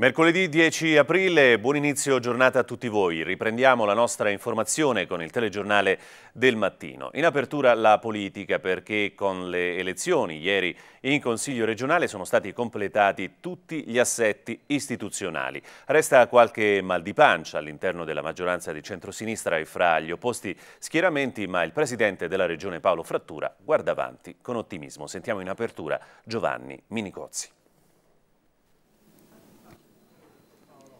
Mercoledì 10 aprile, buon inizio giornata a tutti voi. Riprendiamo la nostra informazione con il telegiornale del mattino. In apertura la politica perché con le elezioni ieri in Consiglio regionale sono stati completati tutti gli assetti istituzionali. Resta qualche mal di pancia all'interno della maggioranza di centrosinistra e fra gli opposti schieramenti, ma il presidente della regione Paolo Frattura guarda avanti con ottimismo. Sentiamo in apertura Giovanni Minicozzi.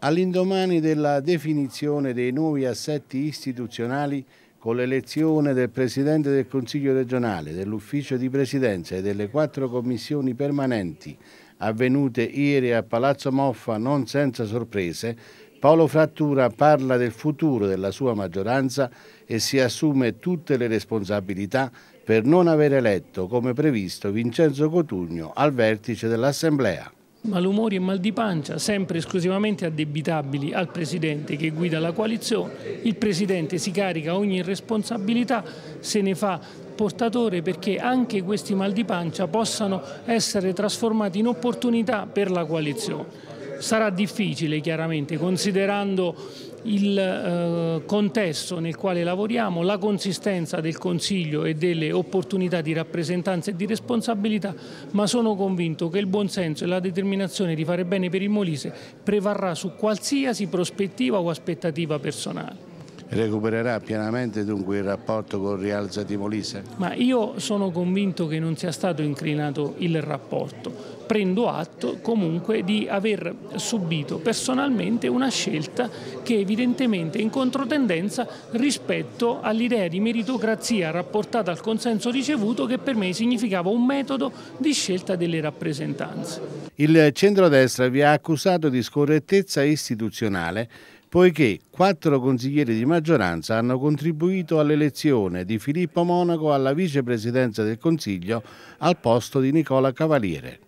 All'indomani della definizione dei nuovi assetti istituzionali con l'elezione del Presidente del Consiglio regionale, dell'Ufficio di Presidenza e delle quattro commissioni permanenti avvenute ieri a Palazzo Moffa non senza sorprese, Paolo Frattura parla del futuro della sua maggioranza e si assume tutte le responsabilità per non aver eletto, come previsto, Vincenzo Cotugno al vertice dell'Assemblea malumori e mal di pancia, sempre esclusivamente addebitabili al Presidente che guida la coalizione. Il Presidente si carica ogni responsabilità, se ne fa portatore perché anche questi mal di pancia possano essere trasformati in opportunità per la coalizione. Sarà difficile chiaramente considerando il eh, contesto nel quale lavoriamo, la consistenza del Consiglio e delle opportunità di rappresentanza e di responsabilità, ma sono convinto che il buonsenso e la determinazione di fare bene per il Molise prevarrà su qualsiasi prospettiva o aspettativa personale recupererà pienamente dunque il rapporto con Rialza di Ma io sono convinto che non sia stato inclinato il rapporto. Prendo atto comunque di aver subito personalmente una scelta che evidentemente è in controtendenza rispetto all'idea di meritocrazia rapportata al consenso ricevuto che per me significava un metodo di scelta delle rappresentanze. Il centrodestra vi ha accusato di scorrettezza istituzionale poiché quattro consiglieri di maggioranza hanno contribuito all'elezione di Filippo Monaco alla vicepresidenza del Consiglio al posto di Nicola Cavaliere.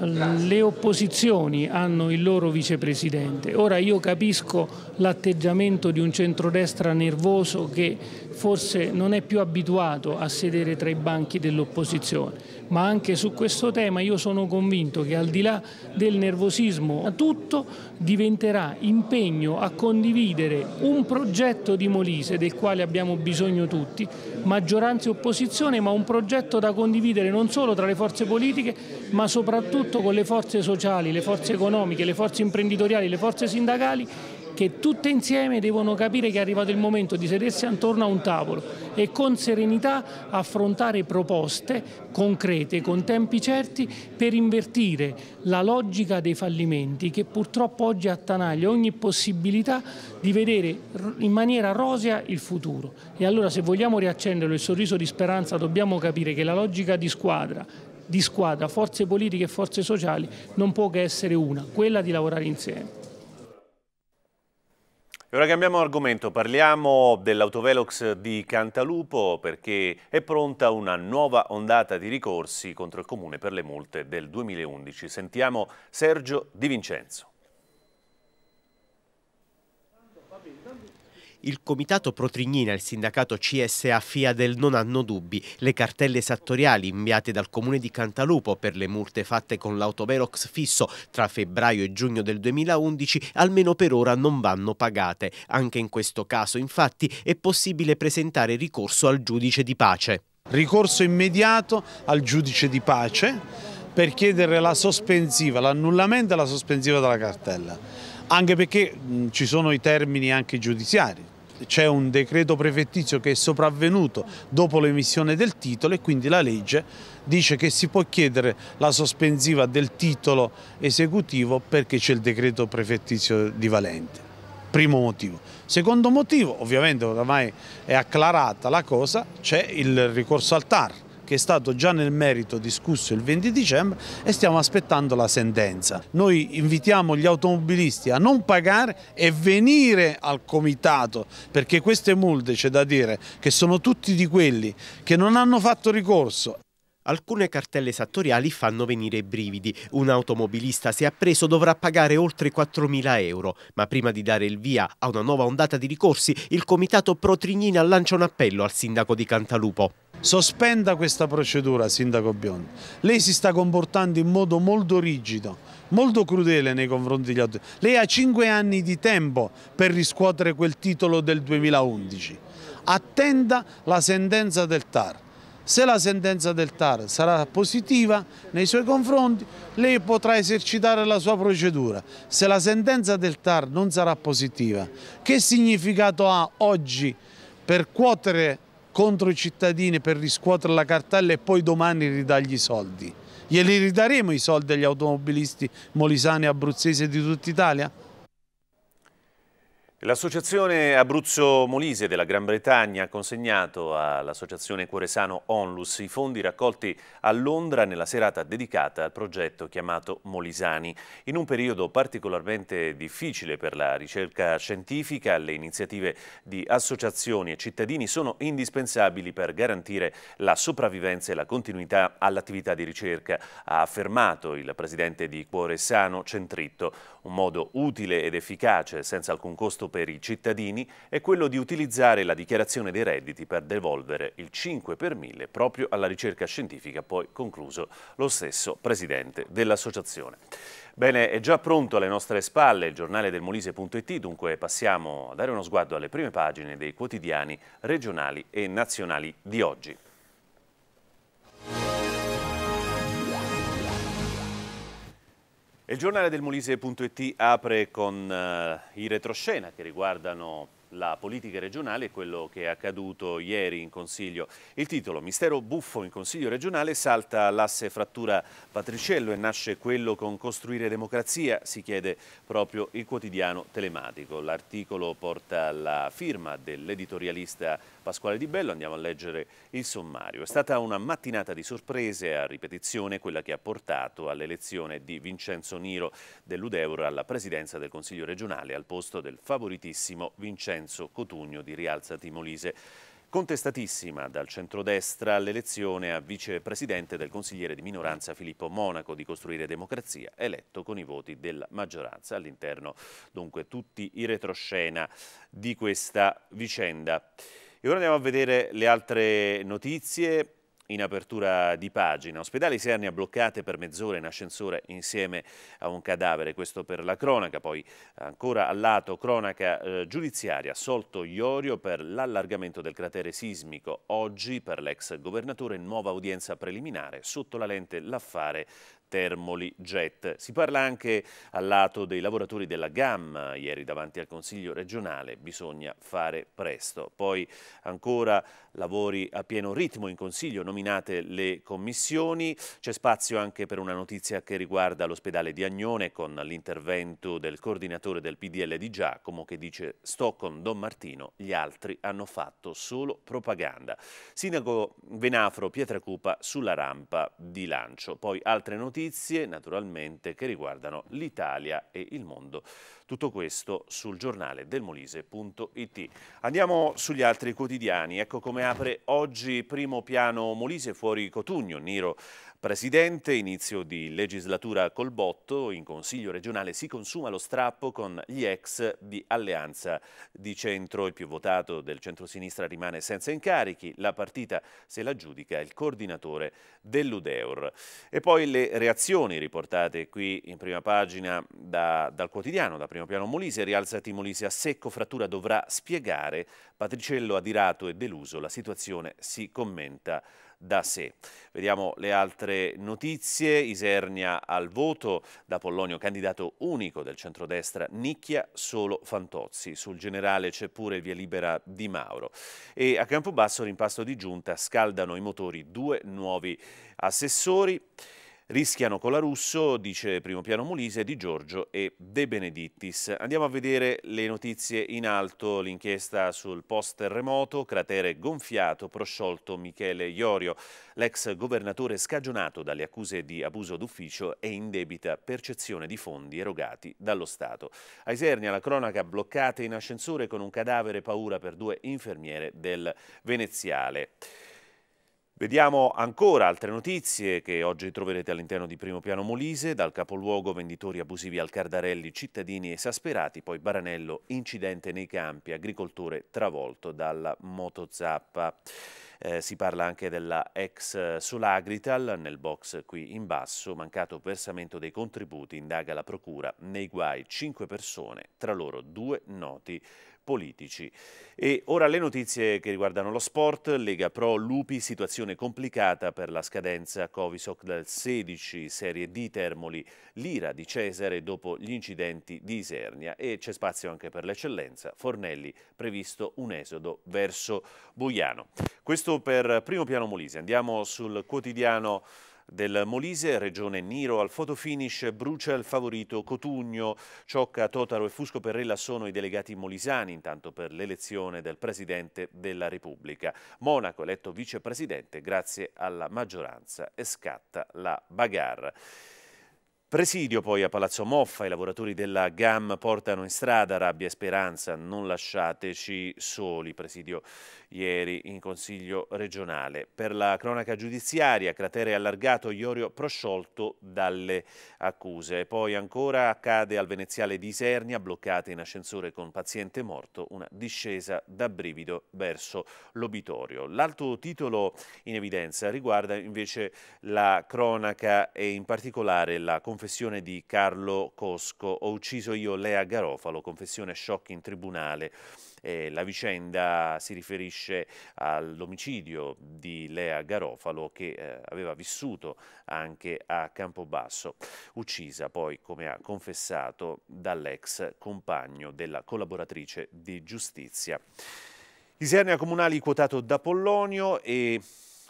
Le opposizioni hanno il loro vicepresidente. Ora io capisco l'atteggiamento di un centrodestra nervoso che forse non è più abituato a sedere tra i banchi dell'opposizione. Ma anche su questo tema io sono convinto che al di là del nervosismo tutto diventerà impegno a condividere un progetto di Molise del quale abbiamo bisogno tutti, maggioranza e opposizione, ma un progetto da condividere non solo tra le forze politiche ma soprattutto con le forze sociali, le forze economiche, le forze imprenditoriali, le forze sindacali che tutte insieme devono capire che è arrivato il momento di sedersi attorno a un tavolo e con serenità affrontare proposte concrete, con tempi certi, per invertire la logica dei fallimenti che purtroppo oggi attanaglia ogni possibilità di vedere in maniera rosea il futuro. E allora se vogliamo riaccenderlo il sorriso di speranza dobbiamo capire che la logica di squadra di squadra, forze politiche e forze sociali non può che essere una, quella di lavorare insieme. E ora cambiamo argomento, parliamo dell'autovelox di Cantalupo perché è pronta una nuova ondata di ricorsi contro il Comune per le multe del 2011. Sentiamo Sergio Di Vincenzo. Il comitato Protrignina e il sindacato CSA Fiadel non hanno dubbi. Le cartelle esattoriali inviate dal comune di Cantalupo per le multe fatte con l'autoverox fisso tra febbraio e giugno del 2011 almeno per ora non vanno pagate. Anche in questo caso infatti è possibile presentare ricorso al giudice di pace. Ricorso immediato al giudice di pace per chiedere la sospensiva, l'annullamento e la sospensiva della cartella anche perché mh, ci sono i termini anche giudiziari, c'è un decreto prefettizio che è sopravvenuto dopo l'emissione del titolo e quindi la legge dice che si può chiedere la sospensiva del titolo esecutivo perché c'è il decreto prefettizio di Valente. Primo motivo. Secondo motivo, ovviamente oramai è acclarata la cosa, c'è il ricorso al TAR che è stato già nel merito discusso il 20 dicembre e stiamo aspettando la sentenza. Noi invitiamo gli automobilisti a non pagare e venire al comitato perché queste multe c'è da dire che sono tutti di quelli che non hanno fatto ricorso Alcune cartelle sattoriali fanno venire i brividi. Un automobilista, se appreso, dovrà pagare oltre 4.000 euro. Ma prima di dare il via a una nuova ondata di ricorsi, il comitato Pro Trignina lancia un appello al sindaco di Cantalupo. Sospenda questa procedura, Sindaco Biondi. Lei si sta comportando in modo molto rigido, molto crudele nei confronti degli autori. Lei ha cinque anni di tempo per riscuotere quel titolo del 2011. Attenda la sentenza del TAR. Se la sentenza del TAR sarà positiva nei suoi confronti, lei potrà esercitare la sua procedura. Se la sentenza del TAR non sarà positiva, che significato ha oggi per cuotere contro i cittadini per riscuotere la cartella e poi domani ridargli i soldi. Glieli ridaremo i soldi agli automobilisti molisani e abruzzesi di tutta Italia? L'associazione Abruzzo Molise della Gran Bretagna ha consegnato all'associazione Cuoresano Onlus i fondi raccolti a Londra nella serata dedicata al progetto chiamato Molisani. In un periodo particolarmente difficile per la ricerca scientifica, le iniziative di associazioni e cittadini sono indispensabili per garantire la sopravvivenza e la continuità all'attività di ricerca, ha affermato il presidente di Cuoresano Centritto. Un modo utile ed efficace, senza alcun costo per i cittadini, è quello di utilizzare la dichiarazione dei redditi per devolvere il 5 per 1000 proprio alla ricerca scientifica, poi concluso lo stesso presidente dell'associazione. Bene, è già pronto alle nostre spalle il giornale del Molise.it, dunque passiamo a dare uno sguardo alle prime pagine dei quotidiani regionali e nazionali di oggi. Il giornale del Molise.it apre con uh, i retroscena che riguardano la politica regionale e quello che è accaduto ieri in Consiglio. Il titolo Mistero buffo in Consiglio regionale salta l'asse frattura Patriciello e nasce quello con costruire democrazia, si chiede proprio il quotidiano telematico. L'articolo porta la firma dell'editorialista Pasquale Di Bello, andiamo a leggere il sommario. È stata una mattinata di sorprese a ripetizione quella che ha portato all'elezione di Vincenzo Niro dell'Udeur alla presidenza del Consiglio regionale al posto del favoritissimo Vincenzo Vincenzo Cotugno di Rialza Timolise. Contestatissima dal centrodestra l'elezione a vicepresidente del consigliere di minoranza Filippo Monaco di Costruire Democrazia, eletto con i voti della maggioranza all'interno, dunque, tutti i retroscena di questa vicenda. E ora andiamo a vedere le altre notizie in apertura di pagina. Ospedali Sernia bloccate per mezz'ora in ascensore insieme a un cadavere, questo per la cronaca. Poi ancora al lato cronaca eh, giudiziaria, assolto Iorio per l'allargamento del cratere sismico. Oggi per l'ex governatore nuova udienza preliminare, sotto la lente l'affare Termoli Jet. Si parla anche al lato dei lavoratori della gamma, ieri davanti al Consiglio regionale, bisogna fare presto. Poi ancora lavori a pieno ritmo in Consiglio, nominate le commissioni, c'è spazio anche per una notizia che riguarda l'ospedale di Agnone con l'intervento del coordinatore del PDL di Giacomo che dice sto con Don Martino, gli altri hanno fatto solo propaganda. Sindaco Venafro Pietracupa sulla rampa di lancio. Poi altre notizie notizie naturalmente che riguardano l'Italia e il mondo. Tutto questo sul giornale delmolise.it. Andiamo sugli altri quotidiani. Ecco come apre oggi primo piano Molise fuori Cotugno, Niro Presidente, inizio di legislatura col botto, in Consiglio regionale si consuma lo strappo con gli ex di Alleanza di Centro. Il più votato del centro-sinistra rimane senza incarichi, la partita se la giudica il coordinatore dell'Udeur. E poi le reazioni riportate qui in prima pagina da, dal quotidiano, da primo piano Molise, rialzati Molise a secco, frattura dovrà spiegare, Patriciello adirato e deluso, la situazione si commenta da sé. Vediamo le altre notizie. Isernia al voto da Pollonio, candidato unico del centrodestra, nicchia solo Fantozzi. Sul generale c'è pure via libera di Mauro. E a Campobasso, rimpasto di giunta, scaldano i motori due nuovi assessori. Rischiano con la Russo, dice Primo Piano Mulise, Di Giorgio e De Benedittis. Andiamo a vedere le notizie in alto, l'inchiesta sul post-terremoto, cratere gonfiato, prosciolto Michele Iorio. L'ex governatore scagionato dalle accuse di abuso d'ufficio e indebita percezione di fondi erogati dallo Stato. A Isernia la cronaca bloccata in ascensore con un cadavere paura per due infermiere del Veneziale. Vediamo ancora altre notizie che oggi troverete all'interno di Primo Piano Molise, dal capoluogo venditori abusivi al Cardarelli, cittadini esasperati, poi Baranello, incidente nei campi, agricoltore travolto dalla motozappa. Eh, si parla anche della ex Solagrital nel box qui in basso, mancato versamento dei contributi, indaga la procura, nei guai 5 persone, tra loro due noti politici. E ora le notizie che riguardano lo sport, Lega Pro Lupi, situazione complicata per la scadenza Covisoc del 16, Serie D Termoli, l'ira di Cesare dopo gli incidenti di Isernia e c'è spazio anche per l'eccellenza, Fornelli previsto un esodo verso Buiano. Questo per primo piano Molise, andiamo sul quotidiano del Molise, Regione Niro al fotofinish, brucia il favorito Cotugno, Ciocca, Totaro e Fusco Perrella sono i delegati molisani intanto per l'elezione del Presidente della Repubblica. Monaco eletto vicepresidente grazie alla maggioranza e scatta la bagarre. Presidio poi a Palazzo Moffa, i lavoratori della GAM portano in strada rabbia e speranza, non lasciateci soli, presidio ieri in Consiglio regionale. Per la cronaca giudiziaria, cratere allargato, Iorio prosciolto dalle accuse. Poi ancora accade al veneziale di Isernia, bloccata in ascensore con paziente morto, una discesa da brivido verso l'obitorio. L'altro titolo in evidenza riguarda invece la cronaca e in particolare la confessione di Carlo Cosco. Ho ucciso io Lea Garofalo, confessione shock in tribunale. Eh, la vicenda si riferisce all'omicidio di Lea Garofalo che eh, aveva vissuto anche a Campobasso, uccisa poi, come ha confessato, dall'ex compagno della collaboratrice di giustizia. Isernia Comunali quotato da Pollonio e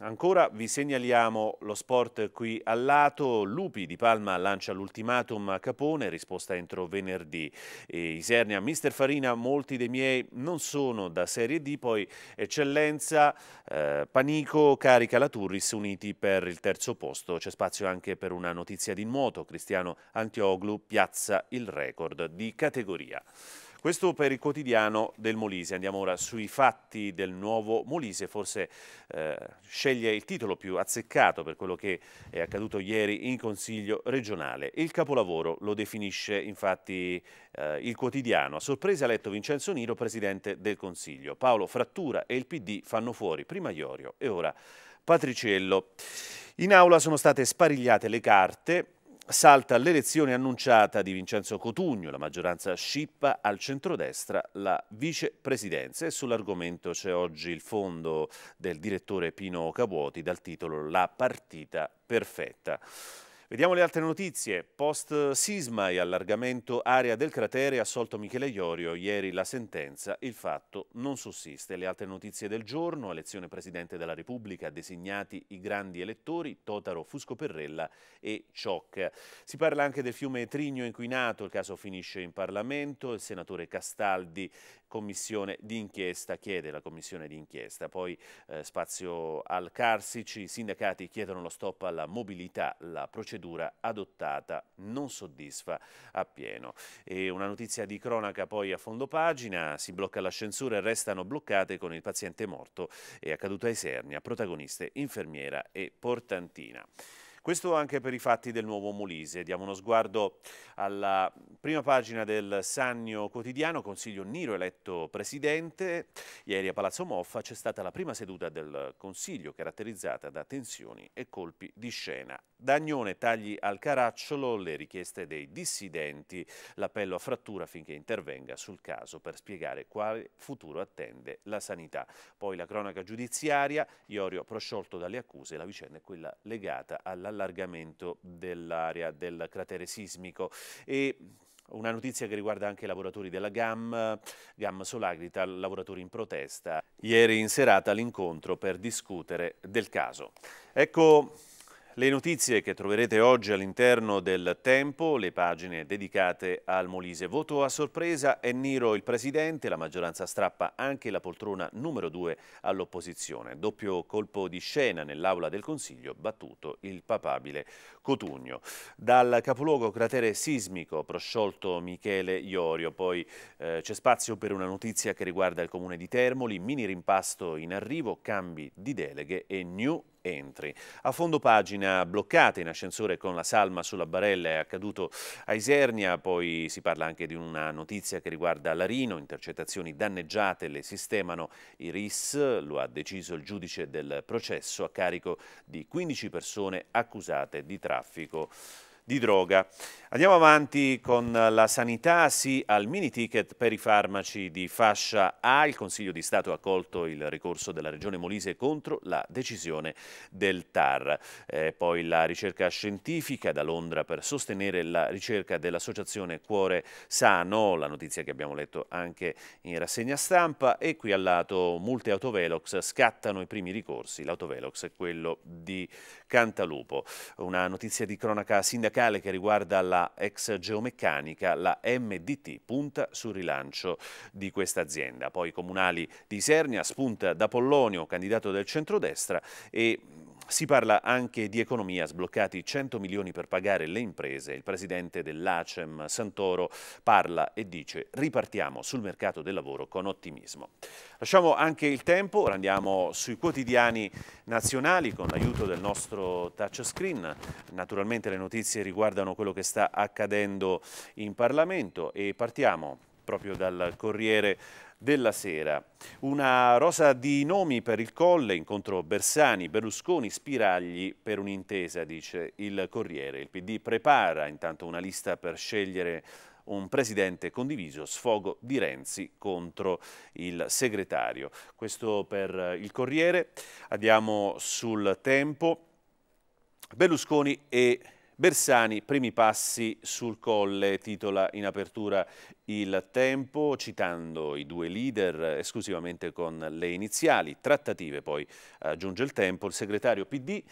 Ancora vi segnaliamo lo sport qui al lato. Lupi di Palma lancia l'ultimatum a Capone, risposta entro venerdì. E Isernia, mister Farina, molti dei miei non sono da Serie D, poi Eccellenza, eh, Panico, Carica la Turris uniti per il terzo posto. C'è spazio anche per una notizia di nuoto. Cristiano Antioglu piazza il record di categoria. Questo per il quotidiano del Molise. Andiamo ora sui fatti del nuovo Molise. Forse eh, sceglie il titolo più azzeccato per quello che è accaduto ieri in Consiglio regionale. Il capolavoro lo definisce infatti eh, il quotidiano. A sorpresa ha letto Vincenzo Niro, presidente del Consiglio. Paolo Frattura e il PD fanno fuori prima Iorio e ora Patriciello. In aula sono state sparigliate le carte Salta l'elezione annunciata di Vincenzo Cotugno, la maggioranza scippa al centrodestra la vicepresidenza e sull'argomento c'è oggi il fondo del direttore Pino Cavuoti dal titolo La partita perfetta. Vediamo le altre notizie. Post sisma e allargamento area del cratere assolto Michele Iorio. Ieri la sentenza, il fatto non sussiste. Le altre notizie del giorno, elezione Presidente della Repubblica, designati i grandi elettori, Totaro, Fusco Perrella e Cioc. Si parla anche del fiume Trigno inquinato, il caso finisce in Parlamento, il senatore Castaldi, commissione d'inchiesta, chiede la commissione d'inchiesta. Poi eh, spazio al Carsici, i sindacati chiedono lo stop alla mobilità, la procedura procedura adottata non soddisfa appieno. E una notizia di cronaca poi a fondo pagina, si blocca l'ascensore e restano bloccate con il paziente morto e accaduto a Isernia, protagoniste infermiera e portantina. Questo anche per i fatti del nuovo Molise. Diamo uno sguardo alla prima pagina del Sannio Quotidiano, Consiglio Niro eletto presidente. Ieri a Palazzo Moffa c'è stata la prima seduta del Consiglio caratterizzata da tensioni e colpi di scena. Dagnone tagli al caracciolo le richieste dei dissidenti, l'appello a frattura finché intervenga sul caso per spiegare quale futuro attende la sanità. Poi la cronaca giudiziaria, Iorio prosciolto dalle accuse, la vicenda è quella legata alla allargamento dell'area del cratere sismico. E una notizia che riguarda anche i lavoratori della GAM, GAM Solagrita, lavoratori in protesta. Ieri in serata l'incontro per discutere del caso. Ecco le notizie che troverete oggi all'interno del Tempo, le pagine dedicate al Molise. Voto a sorpresa è Niro il presidente, la maggioranza strappa anche la poltrona numero due all'opposizione. Doppio colpo di scena nell'aula del Consiglio, battuto il papabile Cotugno. Dal capoluogo cratere sismico prosciolto Michele Iorio, poi eh, c'è spazio per una notizia che riguarda il comune di Termoli, mini rimpasto in arrivo, cambi di deleghe e new entri. A fondo pagina bloccata in ascensore con la salma sulla barella è accaduto a Isernia, poi si parla anche di una notizia che riguarda Larino, intercettazioni danneggiate, le sistemano i RIS, lo ha deciso il giudice del processo a carico di 15 persone accusate di traffico di droga. Andiamo avanti con la sanità, sì al mini ticket per i farmaci di fascia A. Il Consiglio di Stato ha accolto il ricorso della Regione Molise contro la decisione del TAR. Eh, poi la ricerca scientifica da Londra per sostenere la ricerca dell'associazione Cuore Sano, la notizia che abbiamo letto anche in rassegna stampa. E qui al lato multe autovelox scattano i primi ricorsi. L'autovelox è quello di Cantalupo. Una notizia di cronaca sindacale che riguarda la ex geomeccanica, la MDT, punta sul rilancio di questa azienda. Poi i comunali di Isernia, spunta da Pollonio, candidato del centrodestra, e si parla anche di economia, sbloccati 100 milioni per pagare le imprese. Il presidente dell'ACEM, Santoro, parla e dice ripartiamo sul mercato del lavoro con ottimismo. Lasciamo anche il tempo, ora andiamo sui quotidiani nazionali con l'aiuto del nostro touchscreen. Naturalmente le notizie riguardano quello che sta accadendo in Parlamento e partiamo proprio dal Corriere della Sera. Una rosa di nomi per il Colle, incontro Bersani, Berlusconi, Spiragli per un'intesa, dice il Corriere. Il PD prepara intanto una lista per scegliere un presidente condiviso, sfogo di Renzi contro il segretario. Questo per il Corriere. Andiamo sul tempo. Berlusconi e Bersani, primi passi sul colle, titola in apertura il tempo, citando i due leader esclusivamente con le iniziali. Trattative poi aggiunge il tempo, il segretario PD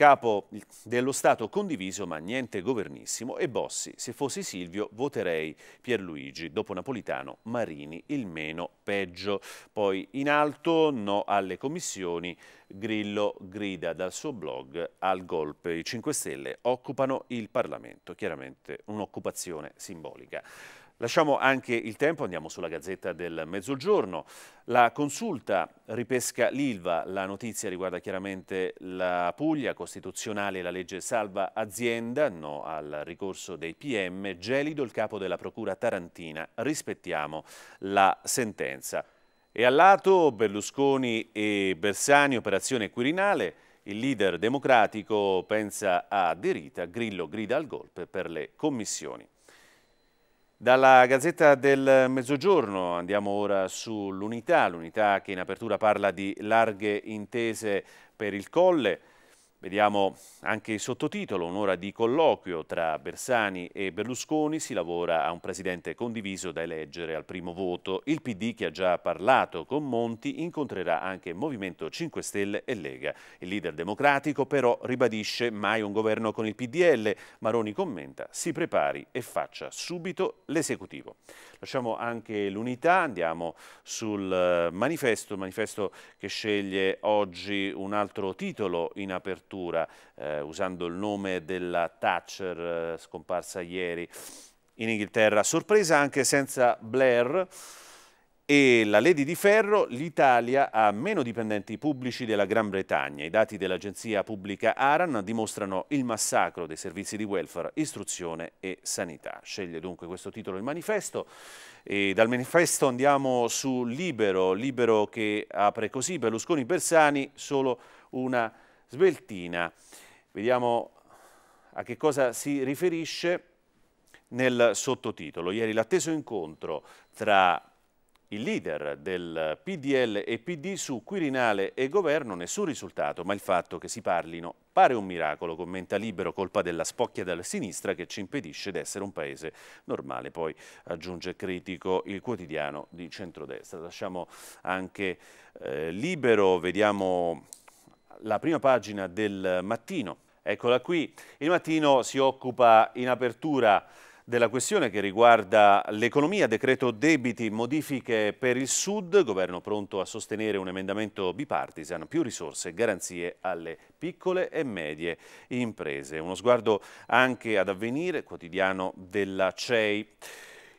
Capo dello Stato condiviso ma niente governissimo e Bossi, se fossi Silvio voterei Pierluigi, dopo Napolitano Marini il meno peggio. Poi in alto no alle commissioni, Grillo grida dal suo blog al golpe. I 5 Stelle occupano il Parlamento, chiaramente un'occupazione simbolica. Lasciamo anche il tempo, andiamo sulla Gazzetta del Mezzogiorno. La consulta ripesca l'ILVA, la notizia riguarda chiaramente la Puglia, costituzionale la legge salva azienda, no al ricorso dei PM, gelido il capo della procura tarantina, rispettiamo la sentenza. E al lato Berlusconi e Bersani, operazione Quirinale, il leader democratico pensa a Derita, Grillo grida al golpe per le commissioni. Dalla Gazzetta del Mezzogiorno andiamo ora sull'unità, l'unità che in apertura parla di larghe intese per il Colle, Vediamo anche il sottotitolo, un'ora di colloquio tra Bersani e Berlusconi, si lavora a un presidente condiviso da eleggere al primo voto. Il PD che ha già parlato con Monti incontrerà anche Movimento 5 Stelle e Lega. Il leader democratico però ribadisce mai un governo con il PDL. Maroni commenta si prepari e faccia subito l'esecutivo. Lasciamo anche l'unità, andiamo sul eh, manifesto, il manifesto che sceglie oggi un altro titolo in apertura cattura eh, usando il nome della Thatcher eh, scomparsa ieri in Inghilterra. Sorpresa anche senza Blair e la Lady di Ferro, l'Italia ha meno dipendenti pubblici della Gran Bretagna. I dati dell'agenzia pubblica Aran dimostrano il massacro dei servizi di welfare, istruzione e sanità. Sceglie dunque questo titolo il manifesto e dal manifesto andiamo su Libero, Libero che apre così Berlusconi-Bersani, solo una sveltina. Vediamo a che cosa si riferisce nel sottotitolo. Ieri l'atteso incontro tra il leader del PDL e PD su Quirinale e governo, nessun risultato, ma il fatto che si parlino pare un miracolo, commenta Libero, colpa della spocchia della sinistra che ci impedisce di essere un paese normale. Poi aggiunge critico il quotidiano di centrodestra. Lasciamo anche eh, Libero, vediamo la prima pagina del mattino. Eccola qui. Il mattino si occupa in apertura della questione che riguarda l'economia, decreto debiti, modifiche per il Sud, governo pronto a sostenere un emendamento bipartisan, più risorse e garanzie alle piccole e medie imprese. Uno sguardo anche ad avvenire, quotidiano della CEI.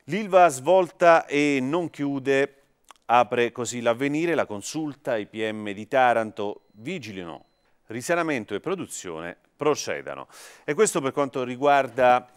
L'ILVA svolta e non chiude Apre così l'avvenire, la consulta, i PM di Taranto vigilino, risanamento e produzione procedano. E questo per quanto riguarda...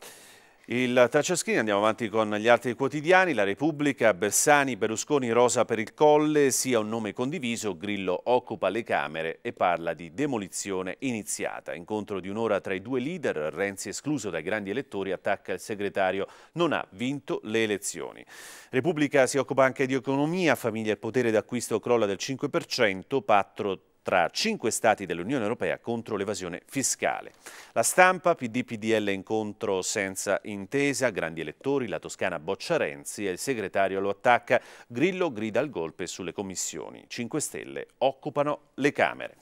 Il touchscreen, andiamo avanti con gli altri quotidiani, La Repubblica, Bersani, Berlusconi, Rosa per il Colle, sia un nome condiviso, Grillo occupa le Camere e parla di demolizione iniziata. Incontro di un'ora tra i due leader, Renzi escluso dai grandi elettori, attacca il segretario, non ha vinto le elezioni. Repubblica si occupa anche di economia, famiglia e potere d'acquisto crolla del 5%, patto tra cinque stati dell'Unione Europea contro l'evasione fiscale. La stampa, PD-PDL incontro senza intesa, grandi elettori, la Toscana boccia Renzi e il segretario lo attacca, Grillo grida al golpe sulle commissioni, 5 Stelle occupano le Camere.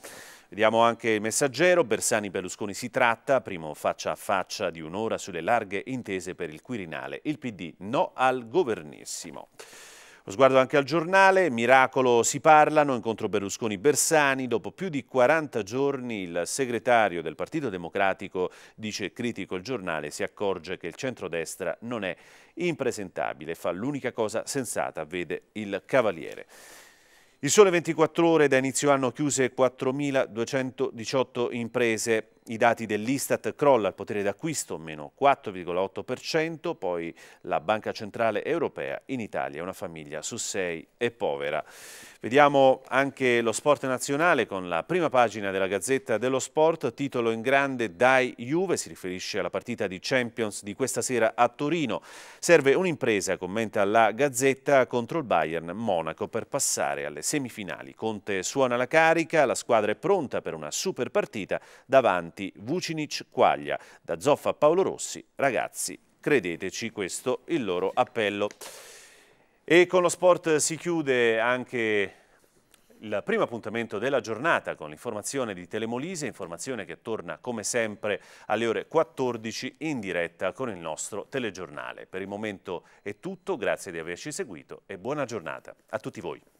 Vediamo anche il messaggero, Bersani Berlusconi si tratta, primo faccia a faccia di un'ora sulle larghe intese per il Quirinale, il PD no al governissimo. Lo sguardo anche al giornale, miracolo si parlano, incontro Berlusconi-Bersani, dopo più di 40 giorni il segretario del Partito Democratico dice critico il giornale, si accorge che il centrodestra non è impresentabile, fa l'unica cosa sensata, vede il Cavaliere. Il sole 24 ore da inizio anno chiuse 4.218 imprese, i dati dell'Istat crolla il potere d'acquisto, meno 4,8%, poi la Banca Centrale Europea in Italia una famiglia su 6 è povera. Vediamo anche lo sport nazionale con la prima pagina della Gazzetta dello Sport, titolo in grande Dai Juve, si riferisce alla partita di Champions di questa sera a Torino. Serve un'impresa, commenta la Gazzetta, contro il Bayern Monaco per passare alle semifinali. Conte suona la carica, la squadra è pronta per una super partita davanti davanti Vucinic Quaglia, da Zoffa a Paolo Rossi, ragazzi credeteci questo è il loro appello. E con lo sport si chiude anche il primo appuntamento della giornata con l'informazione di Telemolise, informazione che torna come sempre alle ore 14 in diretta con il nostro telegiornale. Per il momento è tutto, grazie di averci seguito e buona giornata a tutti voi.